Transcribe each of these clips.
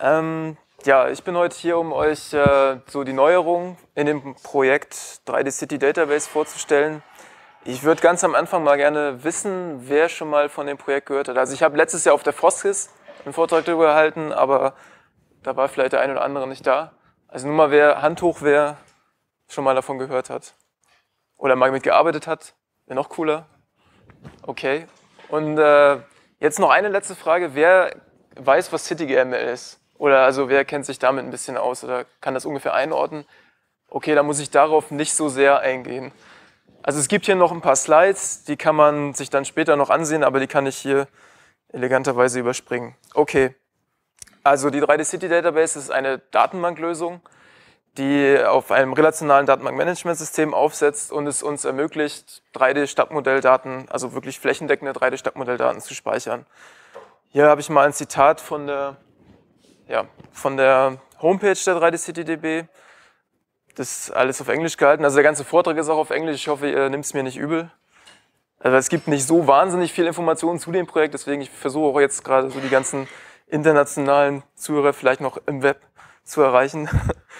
Ähm, ja, ich bin heute hier, um euch äh, so die Neuerungen in dem Projekt 3D City Database vorzustellen. Ich würde ganz am Anfang mal gerne wissen, wer schon mal von dem Projekt gehört hat. Also ich habe letztes Jahr auf der Froskis einen Vortrag darüber gehalten, aber da war vielleicht der ein oder andere nicht da. Also nur mal wer Hand hoch, wer schon mal davon gehört hat oder mal mitgearbeitet hat, wäre noch cooler. Okay. Und äh, jetzt noch eine letzte Frage: Wer weiß, was CityGML ist? Oder also wer kennt sich damit ein bisschen aus oder kann das ungefähr einordnen? Okay, da muss ich darauf nicht so sehr eingehen. Also es gibt hier noch ein paar Slides, die kann man sich dann später noch ansehen, aber die kann ich hier eleganterweise überspringen. Okay, also die 3D City Database ist eine Datenbanklösung, die auf einem relationalen Datenbankmanagementsystem aufsetzt und es uns ermöglicht, 3D-Stadtmodelldaten, also wirklich flächendeckende 3D-Stadtmodelldaten zu speichern. Hier habe ich mal ein Zitat von der ja, von der Homepage der 3D City DB. Das ist alles auf Englisch gehalten. Also der ganze Vortrag ist auch auf Englisch. Ich hoffe, ihr nimmt es mir nicht übel. Also es gibt nicht so wahnsinnig viel Informationen zu dem Projekt, deswegen ich versuche auch jetzt gerade so die ganzen internationalen Zuhörer vielleicht noch im Web zu erreichen.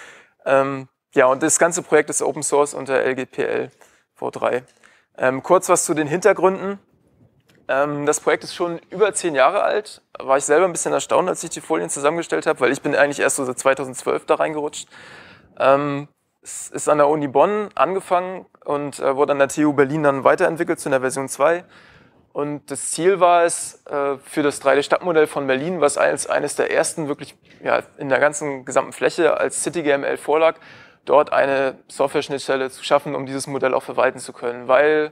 ähm, ja, und das ganze Projekt ist Open Source unter LGPL V3. Ähm, kurz was zu den Hintergründen. Ähm, das Projekt ist schon über zehn Jahre alt. War ich selber ein bisschen erstaunt, als ich die Folien zusammengestellt habe, weil ich bin eigentlich erst so seit 2012 da reingerutscht. Ähm, es ist an der Uni Bonn angefangen und äh, wurde an der TU Berlin dann weiterentwickelt zu einer Version 2. Und das Ziel war es, äh, für das 3D-Stadtmodell von Berlin, was als eines der ersten wirklich ja, in der ganzen gesamten Fläche als CityGML vorlag, dort eine Software-Schnittstelle zu schaffen, um dieses Modell auch verwalten zu können. Weil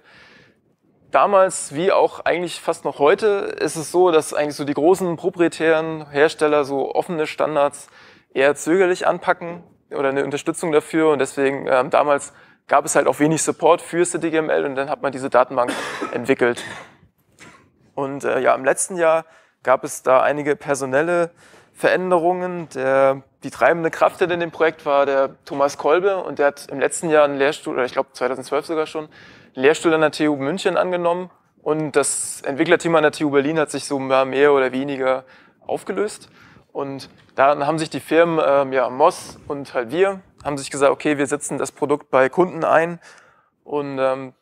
Damals wie auch eigentlich fast noch heute ist es so, dass eigentlich so die großen proprietären Hersteller so offene Standards eher zögerlich anpacken oder eine Unterstützung dafür und deswegen ähm, damals gab es halt auch wenig Support für CDGML und dann hat man diese Datenbank entwickelt. Und äh, ja, im letzten Jahr gab es da einige personelle Veränderungen. Der, die treibende Kraft in dem Projekt war der Thomas Kolbe und der hat im letzten Jahr einen Lehrstuhl, oder ich glaube 2012 sogar schon, Lehrstuhl an der TU München angenommen und das Entwicklerteam an der TU Berlin hat sich so mehr oder weniger aufgelöst. Und dann haben sich die Firmen, ähm, ja, Moss und halt wir, haben sich gesagt, okay, wir setzen das Produkt bei Kunden ein und ähm,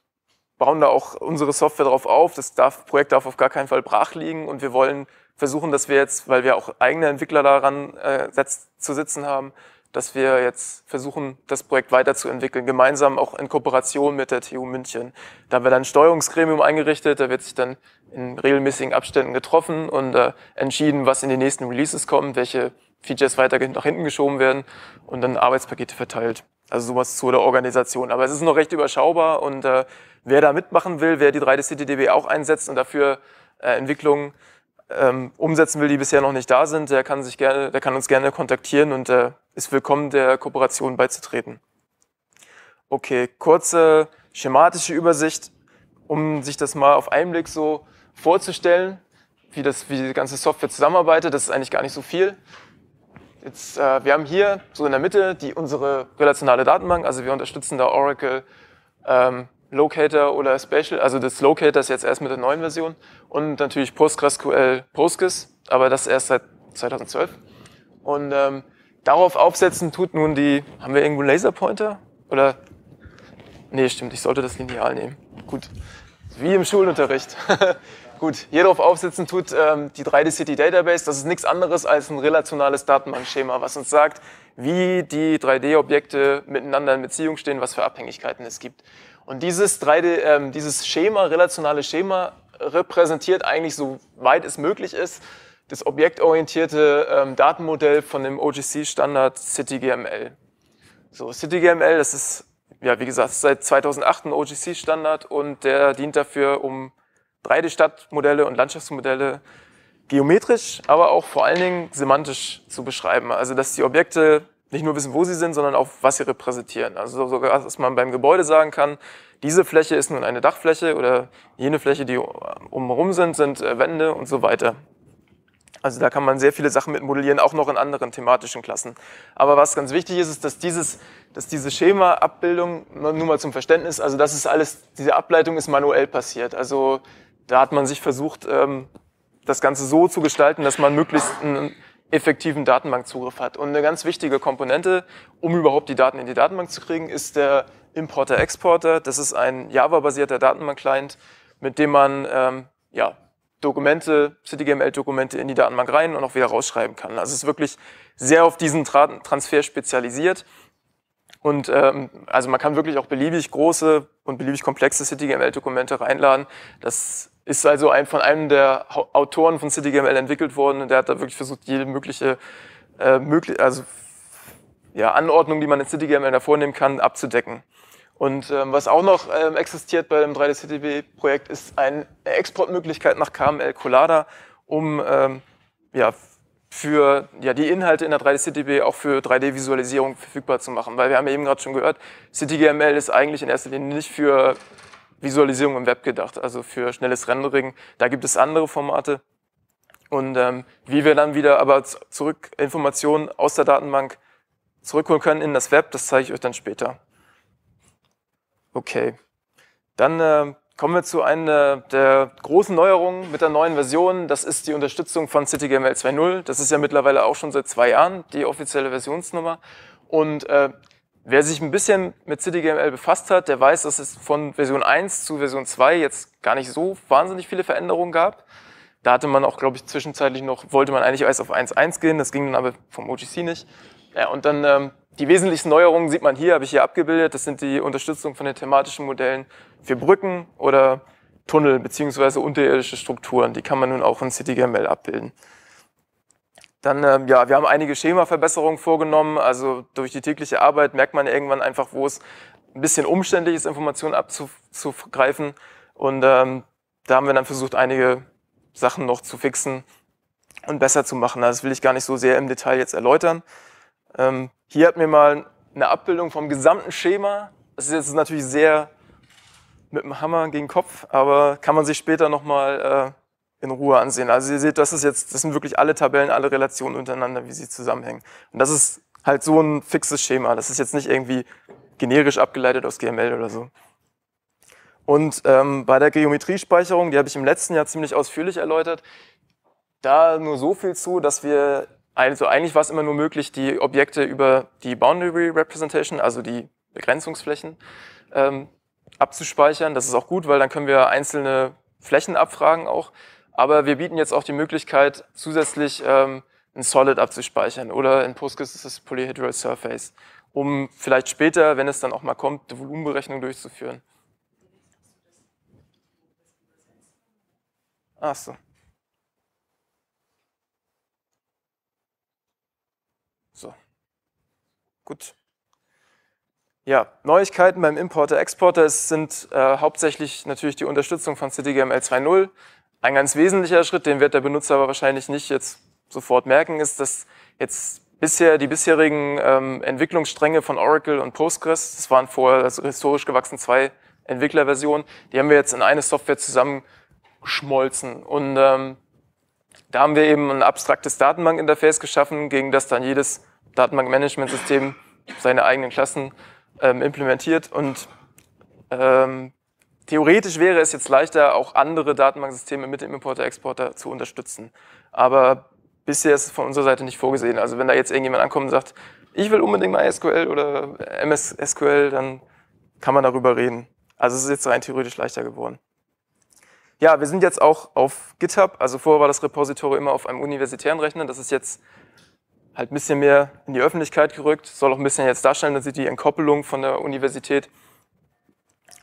bauen da auch unsere Software drauf auf. Das darf, Projekt darf auf gar keinen Fall brach liegen und wir wollen versuchen, dass wir jetzt, weil wir auch eigene Entwickler daran äh, setzt, zu sitzen haben, dass wir jetzt versuchen, das Projekt weiterzuentwickeln, gemeinsam auch in Kooperation mit der TU München. Da haben wir dann ein Steuerungsgremium eingerichtet, da wird sich dann in regelmäßigen Abständen getroffen und äh, entschieden, was in die nächsten Releases kommt, welche Features weiter nach hinten geschoben werden und dann Arbeitspakete verteilt. Also sowas zu der Organisation. Aber es ist noch recht überschaubar und äh, wer da mitmachen will, wer die 3 d city db auch einsetzt und dafür äh, Entwicklungen ähm, umsetzen will, die bisher noch nicht da sind, der kann, sich gerne, der kann uns gerne kontaktieren und äh, ist willkommen, der Kooperation beizutreten. Okay, kurze schematische Übersicht, um sich das mal auf einen Blick so vorzustellen, wie, das, wie die ganze Software zusammenarbeitet. Das ist eigentlich gar nicht so viel. Jetzt, äh, wir haben hier so in der Mitte die, unsere relationale Datenbank, also wir unterstützen da Oracle ähm, Locator oder Spatial, also das Locator ist jetzt erst mit der neuen Version und natürlich PostgreSQL PostGIS, aber das erst seit 2012. Und ähm, darauf aufsetzen tut nun die, haben wir irgendwo einen Laserpointer? Oder, nee, stimmt, ich sollte das Lineal nehmen. Gut, wie im Schulunterricht. Gut, hier drauf aufsetzen tut ähm, die 3D-City Database. Das ist nichts anderes als ein relationales Datenbankschema, was uns sagt, wie die 3D-Objekte miteinander in Beziehung stehen, was für Abhängigkeiten es gibt. Und dieses, 3D, ähm, dieses Schema, relationale Schema, repräsentiert eigentlich soweit es möglich ist, das objektorientierte ähm, Datenmodell von dem OGC-Standard CityGML. So, CityGML, das ist, ja, wie gesagt, seit 2008 ein OGC-Standard und der dient dafür, um 3D-Stadtmodelle und Landschaftsmodelle geometrisch, aber auch vor allen Dingen semantisch zu beschreiben. Also, dass die Objekte nicht nur wissen, wo sie sind, sondern auch, was sie repräsentieren. Also sogar, dass man beim Gebäude sagen kann, diese Fläche ist nun eine Dachfläche oder jene Fläche, die umherum sind, sind äh, Wände und so weiter. Also da kann man sehr viele Sachen mit modellieren, auch noch in anderen thematischen Klassen. Aber was ganz wichtig ist, ist, dass dieses, dass diese Schemaabbildung, nur mal zum Verständnis, also das ist alles, diese Ableitung ist manuell passiert. Also da hat man sich versucht, ähm, das Ganze so zu gestalten, dass man möglichst effektiven Datenbankzugriff hat. Und eine ganz wichtige Komponente, um überhaupt die Daten in die Datenbank zu kriegen, ist der Importer-Exporter. Das ist ein Java-basierter Datenbank-Client, mit dem man ähm, ja, Dokumente, CityGML-Dokumente in die Datenbank rein und auch wieder rausschreiben kann. Also es ist wirklich sehr auf diesen Tra Transfer spezialisiert. Und ähm, also man kann wirklich auch beliebig große und beliebig komplexe CityGML-Dokumente reinladen. Das ist also ein, von einem der Autoren von CityGML entwickelt worden und der hat da wirklich versucht, jede mögliche, äh, möglich, also, ja, Anordnung, die man in CityGML da vornehmen kann, abzudecken. Und ähm, was auch noch ähm, existiert bei dem 3D-CTB-Projekt, ist eine Exportmöglichkeit nach KML Collada, um ähm, ja, für ja, die Inhalte in der 3D-CTB auch für 3D-Visualisierung verfügbar zu machen. Weil wir haben ja eben gerade schon gehört, CityGML ist eigentlich in erster Linie nicht für Visualisierung im Web gedacht, also für schnelles Rendering. Da gibt es andere Formate. Und ähm, wie wir dann wieder aber zurück Informationen aus der Datenbank zurückholen können in das Web, das zeige ich euch dann später. Okay, dann äh, kommen wir zu einer der großen Neuerungen mit der neuen Version. Das ist die Unterstützung von CityGML 2.0. Das ist ja mittlerweile auch schon seit zwei Jahren die offizielle Versionsnummer. Und äh, Wer sich ein bisschen mit CityGML befasst hat, der weiß, dass es von Version 1 zu Version 2 jetzt gar nicht so wahnsinnig viele Veränderungen gab. Da hatte man auch, glaube ich, zwischenzeitlich noch, wollte man eigentlich alles auf 1.1 gehen, das ging dann aber vom OGC nicht. Ja, und dann ähm, die wesentlichsten Neuerungen sieht man hier, habe ich hier abgebildet. Das sind die Unterstützung von den thematischen Modellen für Brücken oder Tunnel beziehungsweise unterirdische Strukturen. Die kann man nun auch in CityGML abbilden. Dann, ähm, ja, wir haben einige Schemaverbesserungen vorgenommen. Also durch die tägliche Arbeit merkt man irgendwann einfach, wo es ein bisschen umständlich ist, Informationen abzugreifen. Und ähm, da haben wir dann versucht, einige Sachen noch zu fixen und besser zu machen. Also das will ich gar nicht so sehr im Detail jetzt erläutern. Ähm, hier hat mir mal eine Abbildung vom gesamten Schema. Das ist jetzt natürlich sehr mit dem Hammer gegen den Kopf, aber kann man sich später nochmal äh, in Ruhe ansehen. Also ihr seht, das ist jetzt, das sind wirklich alle Tabellen, alle Relationen untereinander, wie sie zusammenhängen. Und das ist halt so ein fixes Schema. Das ist jetzt nicht irgendwie generisch abgeleitet aus GML oder so. Und ähm, bei der Geometriespeicherung, die habe ich im letzten Jahr ziemlich ausführlich erläutert, da nur so viel zu, dass wir, also eigentlich war es immer nur möglich, die Objekte über die Boundary Representation, also die Begrenzungsflächen, ähm, abzuspeichern. Das ist auch gut, weil dann können wir einzelne Flächen abfragen auch. Aber wir bieten jetzt auch die Möglichkeit, zusätzlich ähm, ein Solid abzuspeichern oder in Postgres ist es Polyhedral Surface, um vielleicht später, wenn es dann auch mal kommt, die Volumenberechnung durchzuführen. Ach so. So. Gut. Ja, Neuigkeiten beim Importer-Exporter sind äh, hauptsächlich natürlich die Unterstützung von CDGML 2.0, ein ganz wesentlicher Schritt, den wird der Benutzer aber wahrscheinlich nicht jetzt sofort merken, ist, dass jetzt bisher die bisherigen ähm, Entwicklungsstränge von Oracle und Postgres, das waren vorher also historisch gewachsen zwei Entwicklerversionen, die haben wir jetzt in eine Software zusammengeschmolzen. Und ähm, da haben wir eben ein abstraktes Datenbankinterface geschaffen, gegen das dann jedes Datenbankmanagementsystem seine eigenen Klassen ähm, implementiert und ähm, Theoretisch wäre es jetzt leichter, auch andere Datenbanksysteme mit dem Importer-Exporter zu unterstützen. Aber bisher ist es von unserer Seite nicht vorgesehen. Also wenn da jetzt irgendjemand ankommt und sagt, ich will unbedingt MySQL oder MS SQL, dann kann man darüber reden. Also es ist jetzt rein theoretisch leichter geworden. Ja, wir sind jetzt auch auf GitHub. Also vorher war das Repository immer auf einem universitären Rechner. Das ist jetzt halt ein bisschen mehr in die Öffentlichkeit gerückt. Soll auch ein bisschen jetzt darstellen, dass sie die Entkoppelung von der Universität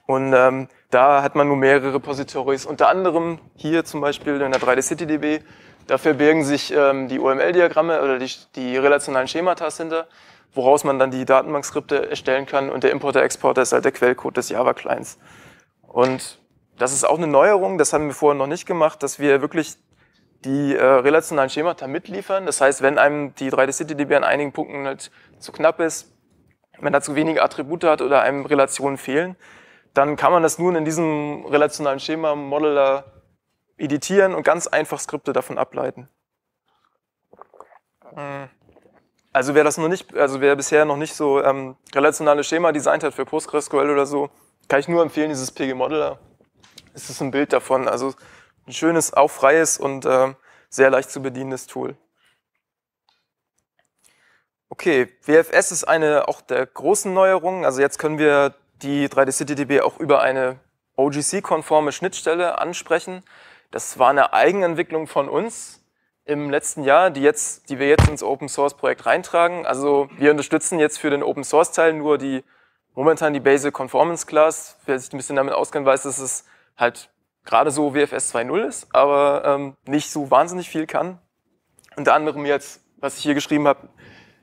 und ähm, da hat man nur mehrere Repositories, unter anderem hier zum Beispiel in der 3D-CityDB. Da verbergen sich ähm, die uml diagramme oder die, die relationalen Schemata hinter, woraus man dann die Datenbankskripte erstellen kann. Und der Importer-Exporter ist halt der Quellcode des Java-Clients. Und das ist auch eine Neuerung, das haben wir vorher noch nicht gemacht, dass wir wirklich die äh, relationalen Schemata mitliefern. Das heißt, wenn einem die 3D-CityDB an einigen Punkten halt zu knapp ist, wenn er zu wenige Attribute hat oder einem Relationen fehlen, dann kann man das nun in diesem relationalen Schema Modeler editieren und ganz einfach Skripte davon ableiten. Hm. Also wer das noch nicht, also wer bisher noch nicht so ähm, relationale Schema designt hat für PostgreSQL oder so, kann ich nur empfehlen, dieses PG Modeler. Es ist ein Bild davon. Also ein schönes, auch freies und äh, sehr leicht zu bedienendes Tool. Okay, WFS ist eine auch der großen Neuerungen. Also jetzt können wir die 3D-CityDB auch über eine OGC-konforme Schnittstelle ansprechen. Das war eine Eigenentwicklung von uns im letzten Jahr, die, jetzt, die wir jetzt ins Open-Source-Projekt reintragen. Also wir unterstützen jetzt für den Open-Source-Teil nur die momentan die Basic Conformance Class. Wer sich ein bisschen damit auskennt, weiß, dass es halt gerade so WFS 2.0 ist, aber ähm, nicht so wahnsinnig viel kann. Unter anderem jetzt, was ich hier geschrieben habe,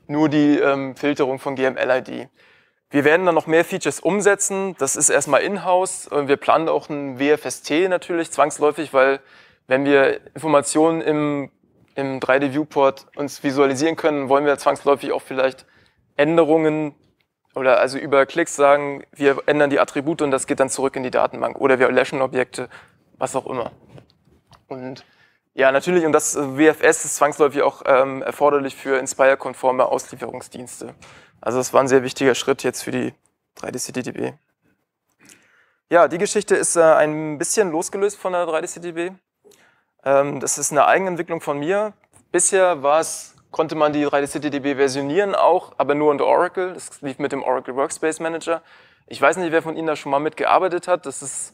nur die ähm, Filterung von GML-ID. Wir werden dann noch mehr Features umsetzen. Das ist erstmal in-house. Wir planen auch ein WFST natürlich zwangsläufig, weil wenn wir Informationen im, im 3D-Viewport uns visualisieren können, wollen wir zwangsläufig auch vielleicht Änderungen oder also über Klicks sagen, wir ändern die Attribute und das geht dann zurück in die Datenbank oder wir löschen Objekte, was auch immer. Und ja, natürlich, und das WFS ist zwangsläufig auch ähm, erforderlich für Inspire-konforme Auslieferungsdienste. Also das war ein sehr wichtiger Schritt jetzt für die 3DCDDB. Ja, die Geschichte ist äh, ein bisschen losgelöst von der 3DCDDB. Ähm, das ist eine Eigenentwicklung von mir. Bisher war es, konnte man die 3DCDDB versionieren auch, aber nur unter Oracle. Das lief mit dem Oracle Workspace Manager. Ich weiß nicht, wer von Ihnen da schon mal mitgearbeitet hat. Das ist,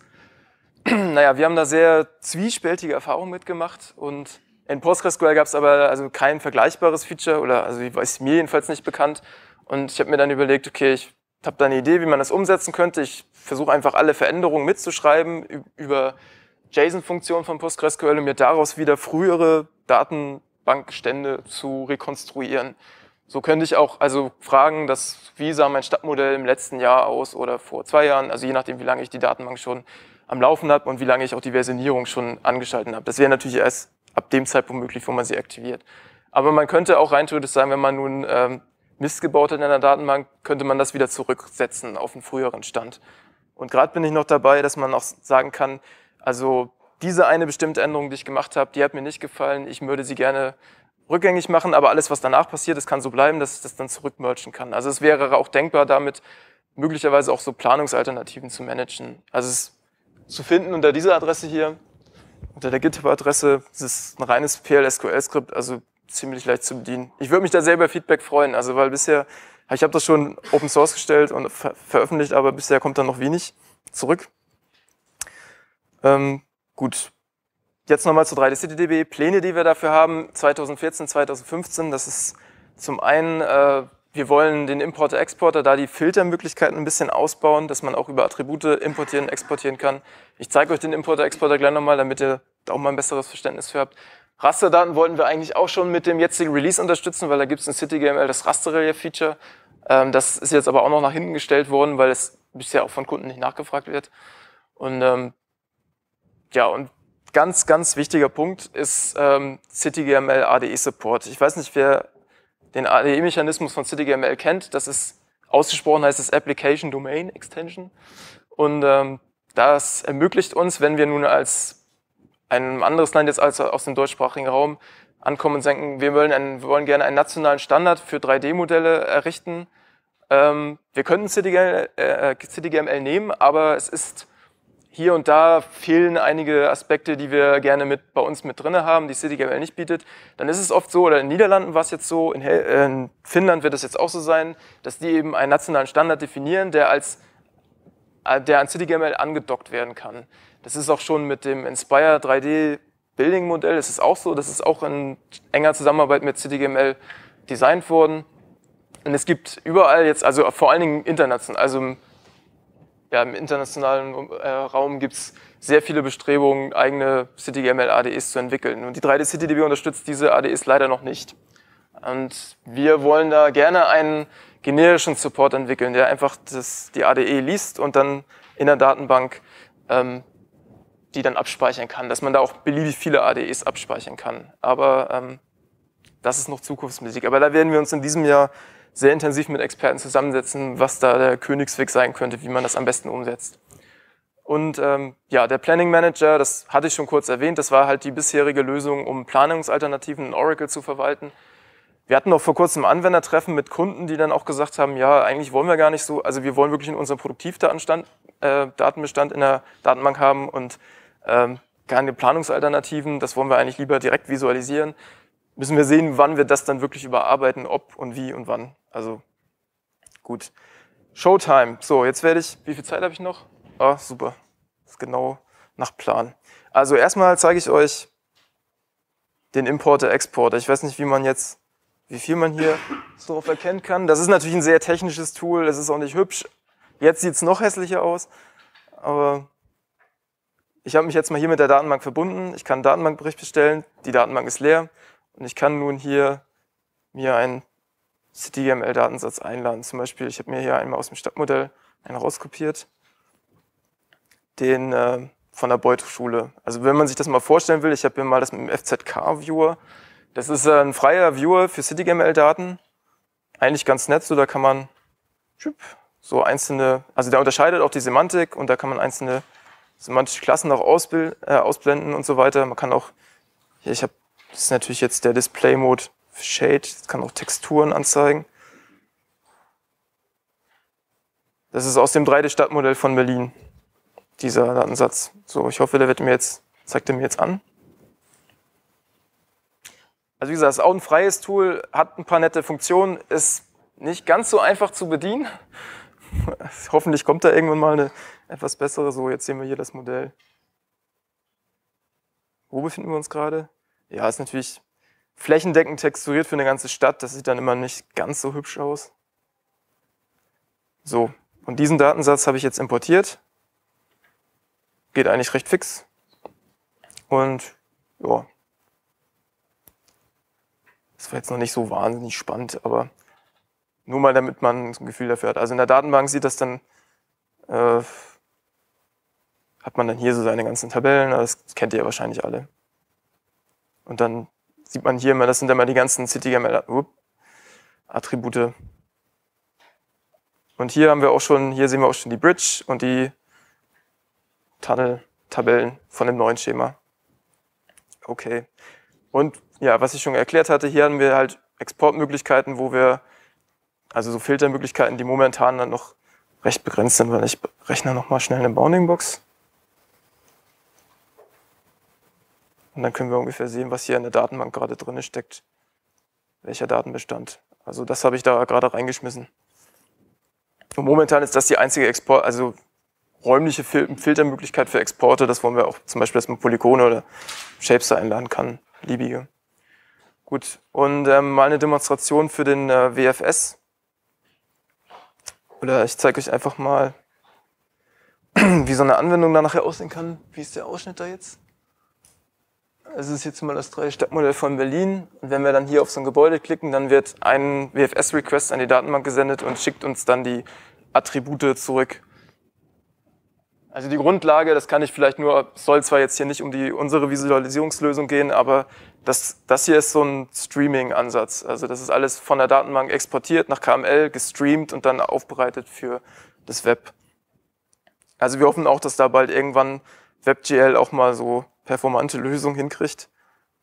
naja, wir haben da sehr zwiespältige Erfahrungen mitgemacht und in PostgreSQL gab es aber also kein vergleichbares Feature oder also ich weiß mir jedenfalls nicht bekannt. Und ich habe mir dann überlegt, okay, ich habe da eine Idee, wie man das umsetzen könnte. Ich versuche einfach alle Veränderungen mitzuschreiben über JSON-Funktionen von PostgreSQL und mir daraus wieder frühere Datenbankstände zu rekonstruieren. So könnte ich auch also fragen, dass, wie sah mein Stadtmodell im letzten Jahr aus oder vor zwei Jahren, also je nachdem, wie lange ich die Datenbank schon am Laufen habe und wie lange ich auch die Versionierung schon angeschalten habe. Das wäre natürlich erst ab dem Zeitpunkt möglich, wo man sie aktiviert. Aber man könnte auch rein theoretisch sagen, wenn man nun ähm, Mist gebaut hat in einer Datenbank, könnte man das wieder zurücksetzen auf einen früheren Stand. Und gerade bin ich noch dabei, dass man auch sagen kann, also diese eine bestimmte Änderung, die ich gemacht habe, die hat mir nicht gefallen, ich würde sie gerne rückgängig machen, aber alles, was danach passiert, das kann so bleiben, dass ich das dann zurückmerchen kann. Also es wäre auch denkbar, damit möglicherweise auch so Planungsalternativen zu managen. Also es zu finden unter dieser Adresse hier, unter der GitHub-Adresse, das ist ein reines plsql skript also ziemlich leicht zu bedienen. Ich würde mich da selber Feedback freuen, also weil bisher, ich habe das schon Open Source gestellt und ver veröffentlicht, aber bisher kommt da noch wenig zurück. Ähm, gut. Jetzt nochmal zu 3DCityDB. Pläne, die wir dafür haben, 2014, 2015, das ist zum einen, äh, wir wollen den Importer-Exporter, da die Filtermöglichkeiten ein bisschen ausbauen, dass man auch über Attribute importieren, exportieren kann. Ich zeige euch den Importer-Exporter gleich nochmal, damit ihr auch mal ein besseres Verständnis für habt. Rasterdaten wollten wir eigentlich auch schon mit dem jetzigen Release unterstützen, weil da gibt es in CityGML das Raster-Relief-Feature. Ähm, das ist jetzt aber auch noch nach hinten gestellt worden, weil es bisher auch von Kunden nicht nachgefragt wird. Und ähm, ja, und ganz, ganz wichtiger Punkt ist ähm, CityGML ADE-Support. Ich weiß nicht, wer den ADE-Mechanismus von CityGML kennt. Das ist ausgesprochen heißt es Application Domain Extension. Und ähm, das ermöglicht uns, wenn wir nun als ein anderes Land jetzt als aus dem deutschsprachigen Raum ankommen und denken, wir wollen, einen, wir wollen gerne einen nationalen Standard für 3D-Modelle errichten. Ähm, wir könnten CDGML, äh, CDGML nehmen, aber es ist hier und da fehlen einige Aspekte, die wir gerne mit bei uns mit drin haben, die CityGML nicht bietet, dann ist es oft so, oder in den Niederlanden war es jetzt so, in, Hel äh, in Finnland wird es jetzt auch so sein, dass die eben einen nationalen Standard definieren, der als äh, der an CityGML angedockt werden kann. Das ist auch schon mit dem Inspire 3D Building Modell, das ist auch so, das ist auch in enger Zusammenarbeit mit CityGML designt worden. Und es gibt überall jetzt, also vor allen Dingen international, also ja, im internationalen äh, Raum gibt es sehr viele Bestrebungen, eigene CityGML-ADEs zu entwickeln. Und die 3D-CityDB unterstützt diese ADEs leider noch nicht. Und wir wollen da gerne einen generischen Support entwickeln, der einfach das, die ADE liest und dann in der Datenbank ähm, die dann abspeichern kann, dass man da auch beliebig viele ADEs abspeichern kann. Aber ähm, das ist noch Zukunftsmusik. Aber da werden wir uns in diesem Jahr sehr intensiv mit Experten zusammensetzen, was da der Königsweg sein könnte, wie man das am besten umsetzt. Und ähm, ja, der Planning Manager, das hatte ich schon kurz erwähnt, das war halt die bisherige Lösung, um Planungsalternativen in Oracle zu verwalten. Wir hatten auch vor kurzem Anwendertreffen mit Kunden, die dann auch gesagt haben, ja, eigentlich wollen wir gar nicht so, also wir wollen wirklich in unserem Produktivdatenbestand äh, Datenbestand in der Datenbank haben und ähm, keine Planungsalternativen, das wollen wir eigentlich lieber direkt visualisieren. Müssen wir sehen, wann wir das dann wirklich überarbeiten, ob und wie und wann. Also gut. Showtime. So, jetzt werde ich, wie viel Zeit habe ich noch? Ah, super. Das ist genau nach Plan. Also erstmal zeige ich euch den Importer, Exporter. Ich weiß nicht, wie man jetzt, wie viel man hier so drauf erkennen kann. Das ist natürlich ein sehr technisches Tool, das ist auch nicht hübsch. Jetzt sieht es noch hässlicher aus, aber ich habe mich jetzt mal hier mit der Datenbank verbunden. Ich kann einen Datenbankbericht bestellen. Die Datenbank ist leer und ich kann nun hier mir einen citygml datensatz einladen. Zum Beispiel, ich habe mir hier einmal aus dem Stadtmodell einen rauskopiert, den äh, von der Beuth-Schule. Also wenn man sich das mal vorstellen will, ich habe hier mal das mit dem FZK-Viewer. Das ist äh, ein freier Viewer für citygml daten Eigentlich ganz nett, so da kann man so einzelne, also der unterscheidet auch die Semantik und da kann man einzelne so manche Klassen auch äh, ausblenden und so weiter. Man kann auch, hier, ich habe, das ist natürlich jetzt der Display-Mode Shade, das kann auch Texturen anzeigen. Das ist aus dem 3D-Stadtmodell von Berlin, dieser Datensatz. So, ich hoffe, der wird mir jetzt, zeigt er mir jetzt an. Also wie gesagt, es ist auch ein freies Tool, hat ein paar nette Funktionen, ist nicht ganz so einfach zu bedienen. Hoffentlich kommt da irgendwann mal eine etwas bessere. So, jetzt sehen wir hier das Modell. Wo befinden wir uns gerade? Ja, ist natürlich flächendeckend texturiert für eine ganze Stadt. Das sieht dann immer nicht ganz so hübsch aus. So, und diesen Datensatz habe ich jetzt importiert. Geht eigentlich recht fix. Und ja, das war jetzt noch nicht so wahnsinnig spannend, aber nur mal, damit man ein Gefühl dafür hat. Also in der Datenbank sieht das dann, äh, hat man dann hier so seine ganzen Tabellen, das kennt ihr ja wahrscheinlich alle. Und dann sieht man hier immer, das sind immer die ganzen CTML-Attribute. Und hier haben wir auch schon, hier sehen wir auch schon die Bridge und die Tunnel-Tabellen von dem neuen Schema. Okay. Und ja, was ich schon erklärt hatte, hier haben wir halt Exportmöglichkeiten, wo wir also so Filtermöglichkeiten, die momentan dann noch recht begrenzt sind, weil ich rechne nochmal schnell eine Bounding-Box. Und dann können wir ungefähr sehen, was hier in der Datenbank gerade drin steckt, welcher Datenbestand. Also das habe ich da gerade reingeschmissen. Und momentan ist das die einzige Export, also räumliche Fil Filtermöglichkeit für Exporte. Das wollen wir auch zum Beispiel, dass man Polygone oder Shapes da einladen kann, liebige. Gut, und ähm, mal eine Demonstration für den äh, WFS. Oder ich zeige euch einfach mal, wie so eine Anwendung da nachher aussehen kann. Wie ist der Ausschnitt da jetzt? Also es ist jetzt mal das dreie Stadtmodell von Berlin. Und wenn wir dann hier auf so ein Gebäude klicken, dann wird ein WFS-Request an die Datenbank gesendet und schickt uns dann die Attribute zurück. Also die Grundlage, das kann ich vielleicht nur, soll zwar jetzt hier nicht um die, unsere Visualisierungslösung gehen, aber das, das hier ist so ein Streaming-Ansatz. Also das ist alles von der Datenbank exportiert nach KML, gestreamt und dann aufbereitet für das Web. Also wir hoffen auch, dass da bald irgendwann WebGL auch mal so performante Lösungen hinkriegt.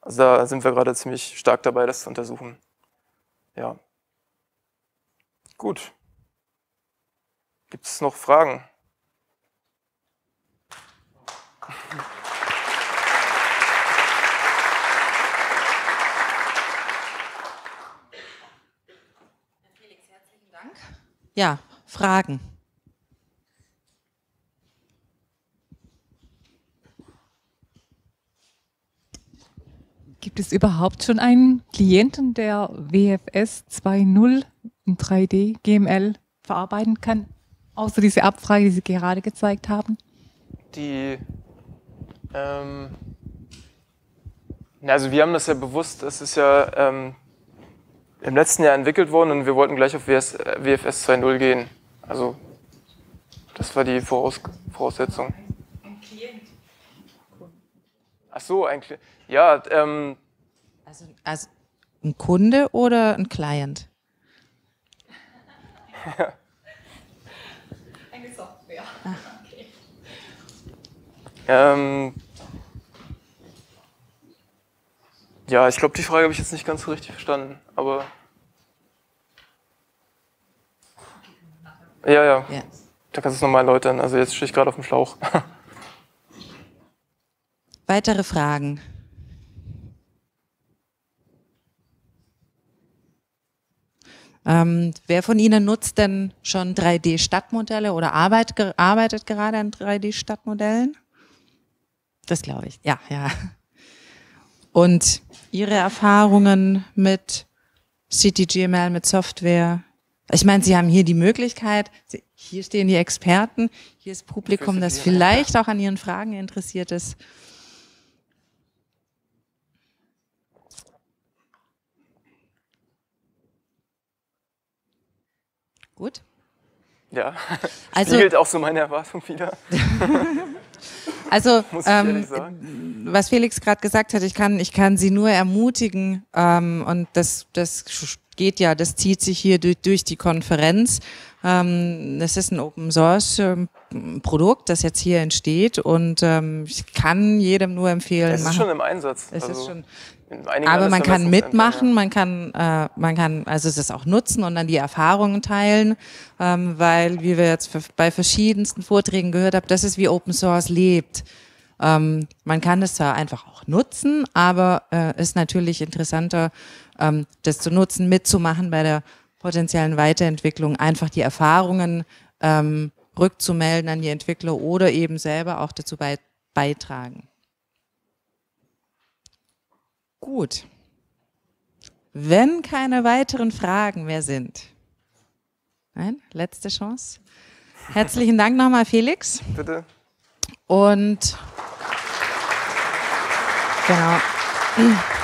Also da sind wir gerade ziemlich stark dabei, das zu untersuchen. Ja. Gut. Gibt es noch Fragen? ja, Fragen. Gibt es überhaupt schon einen Klienten, der WFS 2.0 in 3D GML verarbeiten kann? Außer diese Abfrage, die Sie gerade gezeigt haben? Die. Ähm, also, wir haben das ja bewusst, es ist ja ähm, im letzten Jahr entwickelt worden und wir wollten gleich auf WS, WFS 2.0 gehen. Also das war die Voraus Voraussetzung. Ein Klient. Ach so, ein Klient. Ja, ähm. Also, also ein Kunde oder ein Client? Eine Software. Ah. Okay. Ähm, Ja, ich glaube, die Frage habe ich jetzt nicht ganz so richtig verstanden, aber. Ja, ja. ja. Da kannst du es nochmal erläutern. Also jetzt stehe ich gerade auf dem Schlauch. Weitere Fragen? Ähm, wer von Ihnen nutzt denn schon 3D-Stadtmodelle oder arbeitet, arbeitet gerade an 3D-Stadtmodellen? Das glaube ich. Ja, ja und Ihre Erfahrungen mit CTGML, mit Software. Ich meine, Sie haben hier die Möglichkeit, Sie, hier stehen die Experten, hier ist Publikum, das vielleicht auch an Ihren Fragen interessiert ist. Gut. Ja, also, auch so meine Erwartung wieder. Also, ähm, was Felix gerade gesagt hat, ich kann, ich kann sie nur ermutigen ähm, und das, das geht ja, das zieht sich hier durch, durch die Konferenz. Ähm, das ist ein Open Source ähm, Produkt, das jetzt hier entsteht und ähm, ich kann jedem nur empfehlen. Es ist machen. schon im Einsatz. Es also ist schon, aber man kann mitmachen, man kann, äh, man kann also es ist auch nutzen und dann die Erfahrungen teilen, ähm, weil, wie wir jetzt bei verschiedensten Vorträgen gehört haben, das ist wie Open Source lebt. Ähm, man kann es zwar einfach auch nutzen, aber äh, ist natürlich interessanter, ähm, das zu nutzen, mitzumachen bei der potenziellen Weiterentwicklung, einfach die Erfahrungen ähm, rückzumelden an die Entwickler oder eben selber auch dazu beitragen. Gut. Wenn keine weiteren Fragen mehr sind. Nein, letzte Chance. Herzlichen Dank nochmal, Felix. Bitte. Und genau.